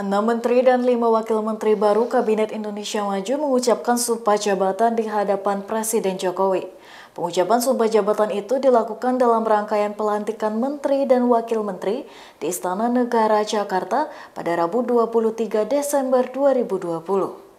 Enam menteri dan lima wakil menteri baru Kabinet Indonesia Maju mengucapkan sumpah jabatan di hadapan Presiden Jokowi. Pengucapan sumpah jabatan itu dilakukan dalam rangkaian pelantikan menteri dan wakil menteri di Istana Negara Jakarta pada Rabu 23 Desember 2020.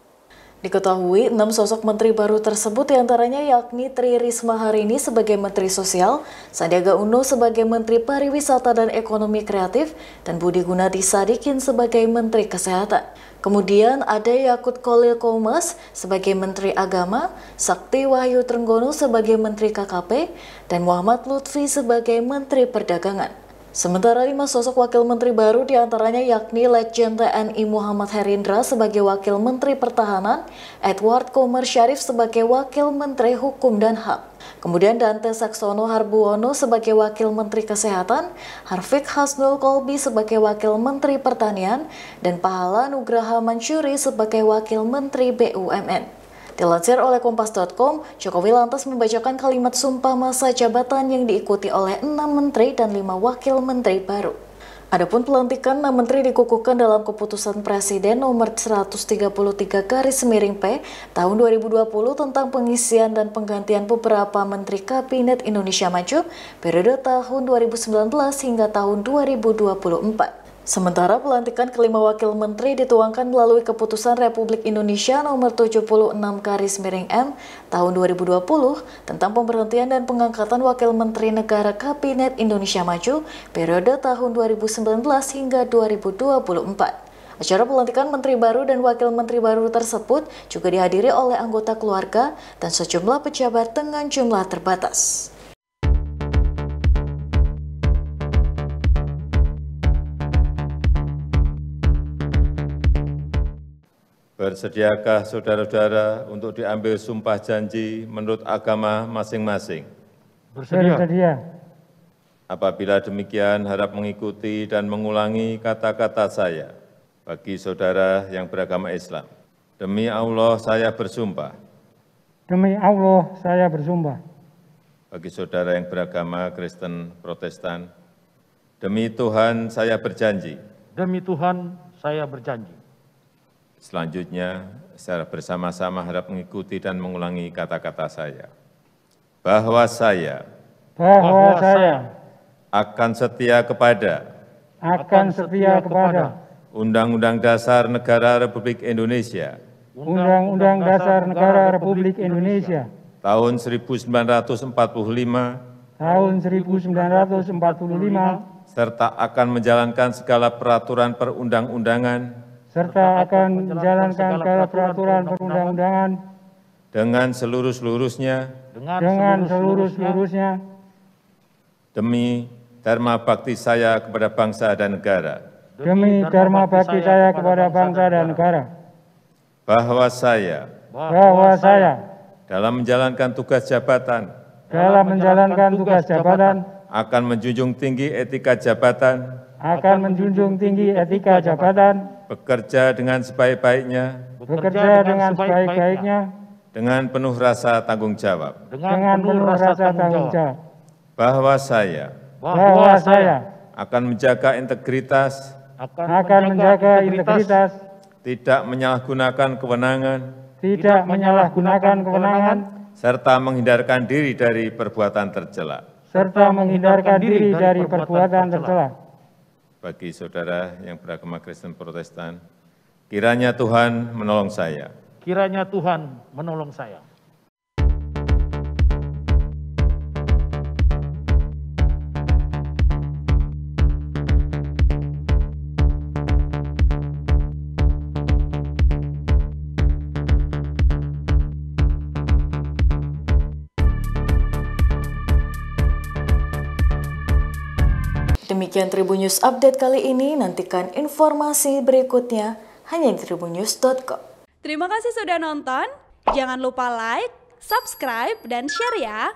Diketahui, enam sosok menteri baru tersebut diantaranya yakni Tri Risma hari ini sebagai Menteri Sosial, Sandiaga Uno sebagai Menteri Pariwisata dan Ekonomi Kreatif, dan Budi Gunadi Sadikin sebagai Menteri Kesehatan. Kemudian ada Yakut Kolil Komas sebagai Menteri Agama, Sakti Wahyu Trenggono sebagai Menteri KKP, dan Muhammad Lutfi sebagai Menteri Perdagangan. Sementara lima sosok wakil menteri baru diantaranya yakni Legend TNI Muhammad Herindra sebagai wakil menteri pertahanan, Edward Komer Syarif sebagai wakil menteri hukum dan HAM, kemudian Dante Saksono Harbuono sebagai wakil menteri kesehatan, Harfik Hasnul Kolbi sebagai wakil menteri pertanian, dan Pahala Nugraha Mansyuri sebagai wakil menteri BUMN. Dilansir oleh Kompas.com, Jokowi lantas membacakan kalimat sumpah masa jabatan yang diikuti oleh enam menteri dan lima wakil menteri baru. Adapun pelantikan enam menteri dikukuhkan dalam keputusan Presiden nomor 133 garis miring P tahun 2020 tentang pengisian dan penggantian beberapa menteri Kabinet Indonesia Maju periode tahun 2019 hingga tahun 2024. Sementara pelantikan kelima wakil menteri dituangkan melalui keputusan Republik Indonesia nomor 76 Karis Miring M tahun 2020 tentang pemberhentian dan pengangkatan wakil menteri negara Kabinet Indonesia Maju periode tahun 2019 hingga 2024. Acara pelantikan menteri baru dan wakil menteri baru tersebut juga dihadiri oleh anggota keluarga dan sejumlah pejabat dengan jumlah terbatas. Bersediakah saudara-saudara untuk diambil sumpah janji menurut agama masing-masing? Bersedia. Bersedia. Apabila demikian, harap mengikuti dan mengulangi kata-kata saya bagi saudara yang beragama Islam. Demi Allah, saya bersumpah. Demi Allah, saya bersumpah. Bagi saudara yang beragama Kristen Protestan, demi Tuhan saya berjanji. Demi Tuhan saya berjanji Selanjutnya, secara bersama-sama harap mengikuti dan mengulangi kata-kata saya. Bahwa saya bahwa saya akan setia kepada akan setia kepada Undang-Undang Dasar Negara Republik Indonesia Undang-Undang Dasar Negara Republik Indonesia tahun 1945 tahun 1945 serta akan menjalankan segala peraturan perundang-undangan serta akan menjalankan segala peraturan perundang-undangan dengan seluruh-seluruhnya dengan seluruh-seluruhnya demi dharma bakti saya kepada bangsa dan negara demi dharma bakti saya kepada bangsa dan negara bahwa saya bahwa saya dalam menjalankan tugas jabatan dalam menjalankan tugas jabatan akan menjunjung tinggi etika jabatan akan menjunjung tinggi etika jabatan bekerja dengan sebaik-baiknya, bekerja dengan sebaik-baiknya, dengan penuh rasa tanggung jawab, dengan penuh rasa tanggung jawab, bahwa saya, bahwa saya akan menjaga integritas, akan menjaga integritas, tidak menyalahgunakan kewenangan, tidak menyalahgunakan kewenangan, serta menghindarkan diri dari perbuatan tercela, serta menghindarkan diri dari perbuatan tercela bagi saudara yang beragama Kristen Protestan, kiranya Tuhan menolong saya. Kiranya Tuhan menolong saya. Demikian Tribun News Update kali ini, nantikan informasi berikutnya hanya di tribunnews.com. Terima kasih sudah nonton, jangan lupa like, subscribe, dan share ya!